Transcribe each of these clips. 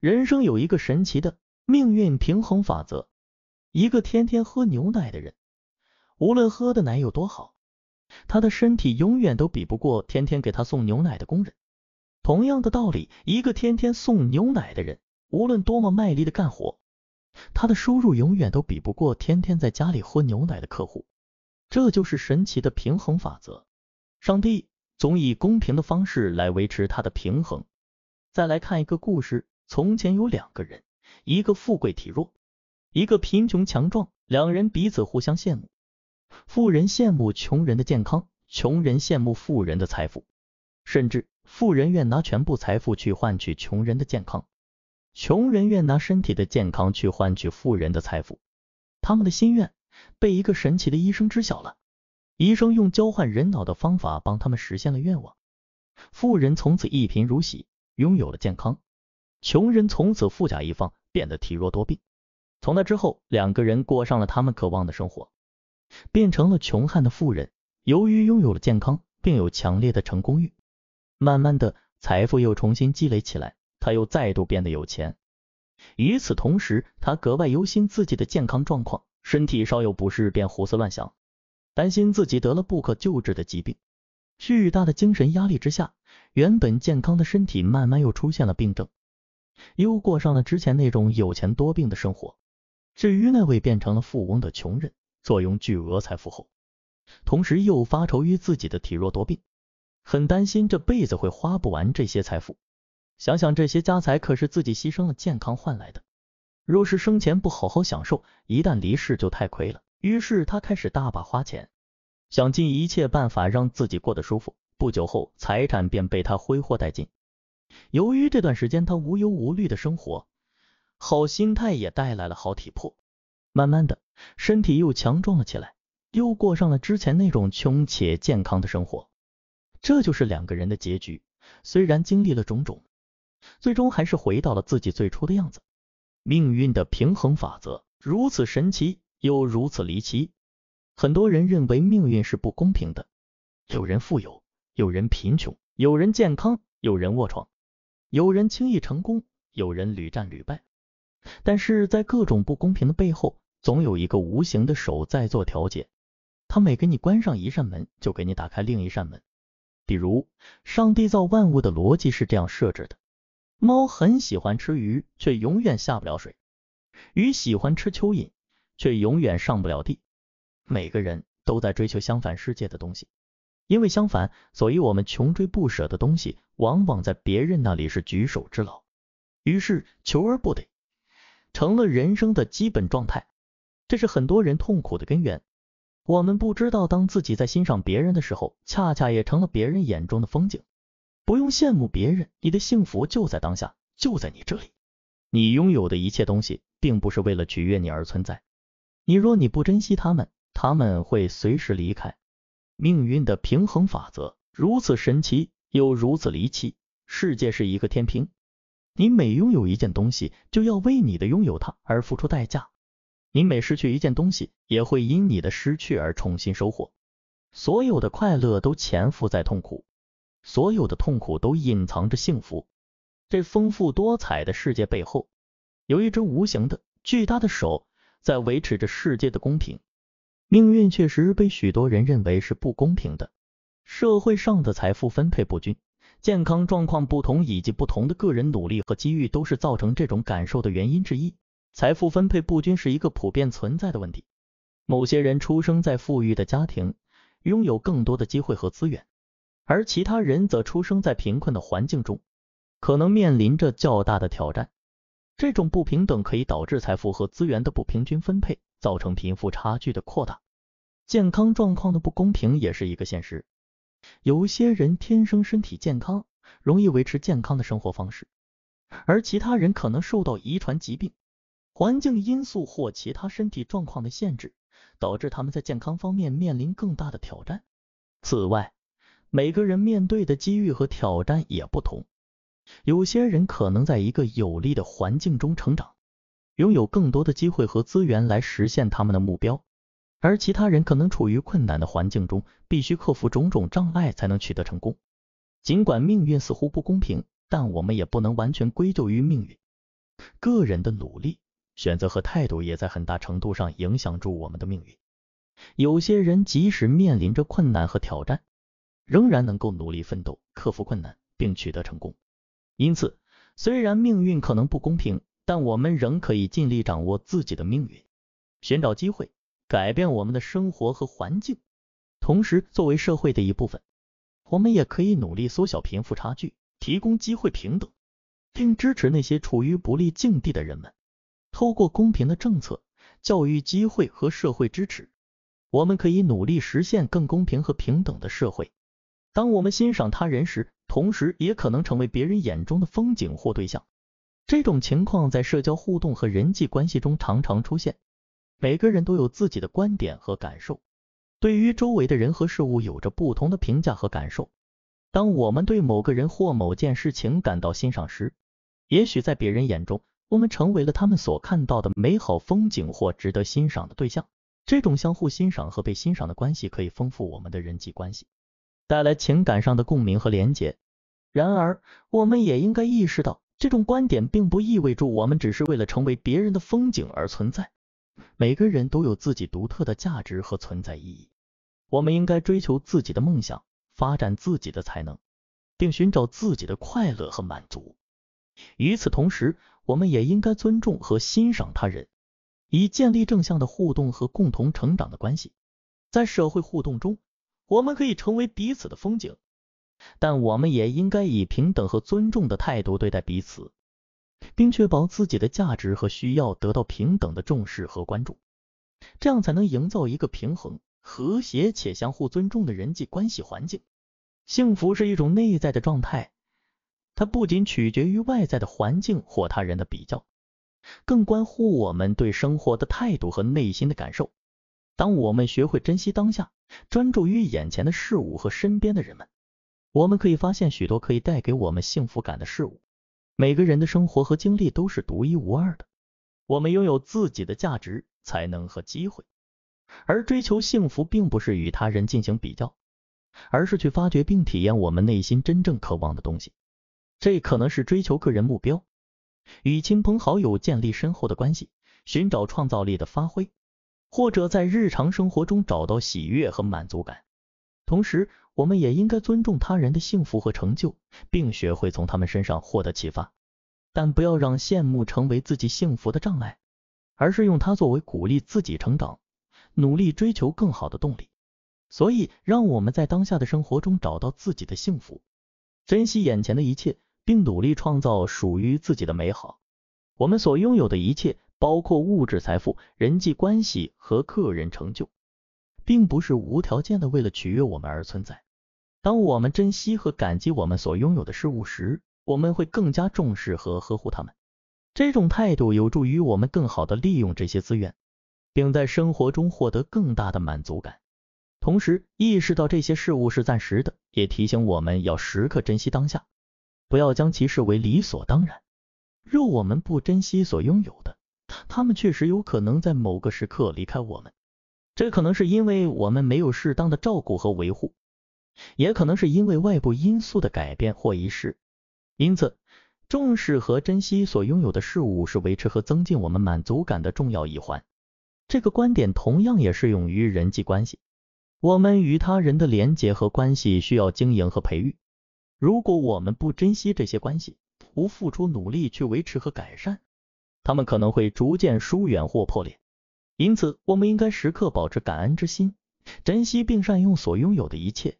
人生有一个神奇的命运平衡法则，一个天天喝牛奶的人，无论喝的奶有多好，他的身体永远都比不过天天给他送牛奶的工人。同样的道理，一个天天送牛奶的人，无论多么卖力的干活，他的收入永远都比不过天天在家里喝牛奶的客户。这就是神奇的平衡法则，上帝总以公平的方式来维持他的平衡。再来看一个故事。从前有两个人，一个富贵体弱，一个贫穷强壮。两人彼此互相羡慕，富人羡慕穷人的健康，穷人羡慕富人的财富。甚至富人愿拿全部财富去换取穷人的健康，穷人愿拿身体的健康去换取富人的财富。他们的心愿被一个神奇的医生知晓了，医生用交换人脑的方法帮他们实现了愿望。富人从此一贫如洗，拥有了健康。穷人从此富甲一方，变得体弱多病。从那之后，两个人过上了他们渴望的生活，变成了穷汉的富人。由于拥有了健康，并有强烈的成功欲，慢慢的财富又重新积累起来，他又再度变得有钱。与此同时，他格外忧心自己的健康状况，身体稍有不适便胡思乱想，担心自己得了不可救治的疾病。巨大的精神压力之下，原本健康的身体慢慢又出现了病症。又过上了之前那种有钱多病的生活。至于那位变成了富翁的穷人，坐拥巨额财富后，同时又发愁于自己的体弱多病，很担心这辈子会花不完这些财富。想想这些家财可是自己牺牲了健康换来的，若是生前不好好享受，一旦离世就太亏了。于是他开始大把花钱，想尽一切办法让自己过得舒服。不久后，财产便被他挥霍殆尽。由于这段时间他无忧无虑的生活，好心态也带来了好体魄，慢慢的身体又强壮了起来，又过上了之前那种穷且健康的生活。这就是两个人的结局，虽然经历了种种，最终还是回到了自己最初的样子。命运的平衡法则如此神奇又如此离奇，很多人认为命运是不公平的，有人富有，有人贫穷，有人健康，有人卧床。有人轻易成功，有人屡战屡败，但是在各种不公平的背后，总有一个无形的手在做调节。他每给你关上一扇门，就给你打开另一扇门。比如，上帝造万物的逻辑是这样设置的：猫很喜欢吃鱼，却永远下不了水；鱼喜欢吃蚯蚓，却永远上不了地。每个人都在追求相反世界的东西，因为相反，所以我们穷追不舍的东西。往往在别人那里是举手之劳，于是求而不得，成了人生的基本状态。这是很多人痛苦的根源。我们不知道，当自己在欣赏别人的时候，恰恰也成了别人眼中的风景。不用羡慕别人，你的幸福就在当下，就在你这里。你拥有的一切东西，并不是为了取悦你而存在。你若你不珍惜他们，他们会随时离开。命运的平衡法则如此神奇。有如此离奇。世界是一个天平，你每拥有一件东西，就要为你的拥有它而付出代价；你每失去一件东西，也会因你的失去而重新收获。所有的快乐都潜伏在痛苦，所有的痛苦都隐藏着幸福。这丰富多彩的世界背后，有一只无形的、巨大的手在维持着世界的公平。命运确实被许多人认为是不公平的。社会上的财富分配不均、健康状况不同，以及不同的个人努力和机遇，都是造成这种感受的原因之一。财富分配不均是一个普遍存在的问题。某些人出生在富裕的家庭，拥有更多的机会和资源，而其他人则出生在贫困的环境中，可能面临着较大的挑战。这种不平等可以导致财富和资源的不平均分配，造成贫富差距的扩大。健康状况的不公平也是一个现实。有些人天生身体健康，容易维持健康的生活方式，而其他人可能受到遗传疾病、环境因素或其他身体状况的限制，导致他们在健康方面面临更大的挑战。此外，每个人面对的机遇和挑战也不同。有些人可能在一个有利的环境中成长，拥有更多的机会和资源来实现他们的目标。而其他人可能处于困难的环境中，必须克服种种障碍才能取得成功。尽管命运似乎不公平，但我们也不能完全归咎于命运。个人的努力、选择和态度也在很大程度上影响住我们的命运。有些人即使面临着困难和挑战，仍然能够努力奋斗，克服困难并取得成功。因此，虽然命运可能不公平，但我们仍可以尽力掌握自己的命运，寻找机会。改变我们的生活和环境，同时作为社会的一部分，我们也可以努力缩小贫富差距，提供机会平等，并支持那些处于不利境地的人们。透过公平的政策、教育机会和社会支持，我们可以努力实现更公平和平等的社会。当我们欣赏他人时，同时也可能成为别人眼中的风景或对象。这种情况在社交互动和人际关系中常常出现。每个人都有自己的观点和感受，对于周围的人和事物有着不同的评价和感受。当我们对某个人或某件事情感到欣赏时，也许在别人眼中，我们成为了他们所看到的美好风景或值得欣赏的对象。这种相互欣赏和被欣赏的关系可以丰富我们的人际关系，带来情感上的共鸣和联结。然而，我们也应该意识到，这种观点并不意味着我们只是为了成为别人的风景而存在。每个人都有自己独特的价值和存在意义，我们应该追求自己的梦想，发展自己的才能，并寻找自己的快乐和满足。与此同时，我们也应该尊重和欣赏他人，以建立正向的互动和共同成长的关系。在社会互动中，我们可以成为彼此的风景，但我们也应该以平等和尊重的态度对待彼此。并确保自己的价值和需要得到平等的重视和关注，这样才能营造一个平衡、和谐且相互尊重的人际关系环境。幸福是一种内在的状态，它不仅取决于外在的环境或他人的比较，更关乎我们对生活的态度和内心的感受。当我们学会珍惜当下，专注于眼前的事物和身边的人们，我们可以发现许多可以带给我们幸福感的事物。每个人的生活和经历都是独一无二的，我们拥有自己的价值、才能和机会，而追求幸福并不是与他人进行比较，而是去发掘并体验我们内心真正渴望的东西。这可能是追求个人目标，与亲朋好友建立深厚的关系，寻找创造力的发挥，或者在日常生活中找到喜悦和满足感。同时，我们也应该尊重他人的幸福和成就，并学会从他们身上获得启发，但不要让羡慕成为自己幸福的障碍，而是用它作为鼓励自己成长、努力追求更好的动力。所以，让我们在当下的生活中找到自己的幸福，珍惜眼前的一切，并努力创造属于自己的美好。我们所拥有的一切，包括物质财富、人际关系和个人成就，并不是无条件的，为了取悦我们而存在。当我们珍惜和感激我们所拥有的事物时，我们会更加重视和呵护它们。这种态度有助于我们更好的利用这些资源，并在生活中获得更大的满足感。同时，意识到这些事物是暂时的，也提醒我们要时刻珍惜当下，不要将其视为理所当然。若我们不珍惜所拥有的，他们确实有可能在某个时刻离开我们。这可能是因为我们没有适当的照顾和维护。也可能是因为外部因素的改变或遗失，因此重视和珍惜所拥有的事物是维持和增进我们满足感的重要一环。这个观点同样也适用于人际关系，我们与他人的联结和关系需要经营和培育。如果我们不珍惜这些关系，不付出努力去维持和改善，他们可能会逐渐疏远或破裂。因此，我们应该时刻保持感恩之心，珍惜并善用所拥有的一切。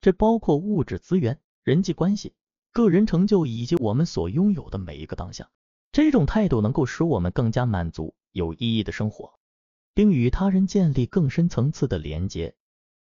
这包括物质资源、人际关系、个人成就以及我们所拥有的每一个当下。这种态度能够使我们更加满足、有意义的生活，并与他人建立更深层次的连接。